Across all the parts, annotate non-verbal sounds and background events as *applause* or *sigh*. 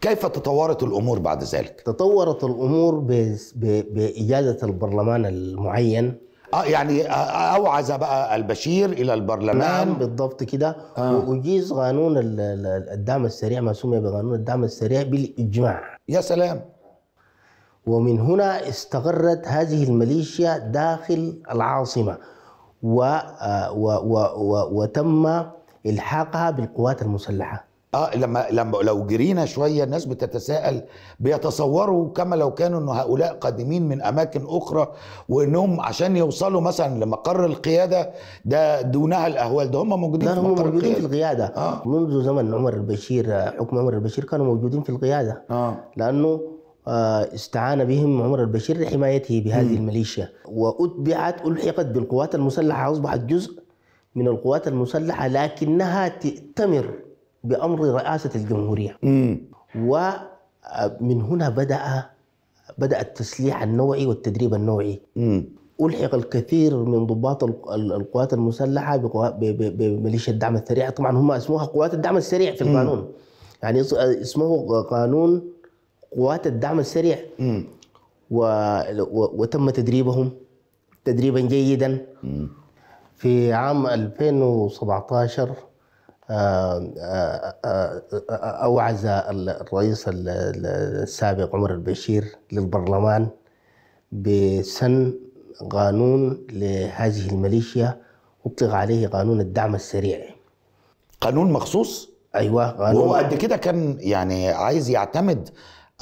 كيف تطورت الامور بعد ذلك؟ تطورت الامور باجازه البرلمان المعين اه يعني آه، آه، اوعز بقى البشير الى البرلمان نعم بالضبط كده آه. واجيز قانون الدعم السريع ما سمي بقانون الدعم السريع بالاجماع يا سلام ومن هنا استقرت هذه الميليشيا داخل العاصمه و, آه، و, و, و وتم الحاقها بالقوات المسلحه اه لما لما لو جرينا شويه الناس بتتساءل بيتصوروا كما لو كانوا ان هؤلاء قادمين من اماكن اخرى وانهم عشان يوصلوا مثلا لمقر القياده ده دونها الاهوال ده هم موجودين كانوا في مقر موجودين القيادة. في القياده آه. منذ زمن عمر البشير حكم عمر البشير كانوا موجودين في القياده آه. لانه آه، استعان بهم عمر البشير لحمايته بهذه م. الميليشيا واتبعت الحقت بالقوات المسلحه واصبحت جزء من القوات المسلحه لكنها تأتمر بأمر رئاسة الجمهورية مم. ومن آه، هنا بدأ بدأ التسليح النوعي والتدريب النوعي مم. ألحق الكثير من ضباط القوات المسلحة بميليشيا الدعم السريع طبعا هم اسموها قوات الدعم السريع في القانون مم. يعني آه، اسمه قانون قوات الدعم السريع و... و... وتم تدريبهم تدريبا جيدا مم. في عام 2017 آه، آه، آه، أوعز الرئيس السابق عمر البشير للبرلمان بسن قانون لهذه الميليشيا أطلق عليه قانون الدعم السريع قانون مخصوص؟ أيوه قانون وهو قد كده كان يعني عايز يعتمد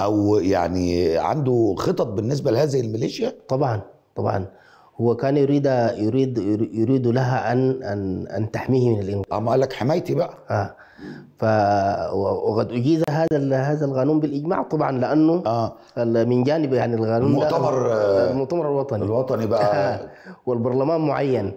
أو يعني عنده خطط بالنسبة لهذه الميليشيا؟ طبعا طبعا هو كان يريد يريد يريد لها ان ان ان تحميه من الانجليز اما قال لك حمايتي بقى اه ف وقد اجيز هذا هذا القانون بالاجماع طبعا لانه آه. من جانب يعني القانون المؤتمر آه، المؤتمر الوطني الوطني بقى آه. *laughs* والبرلمان معين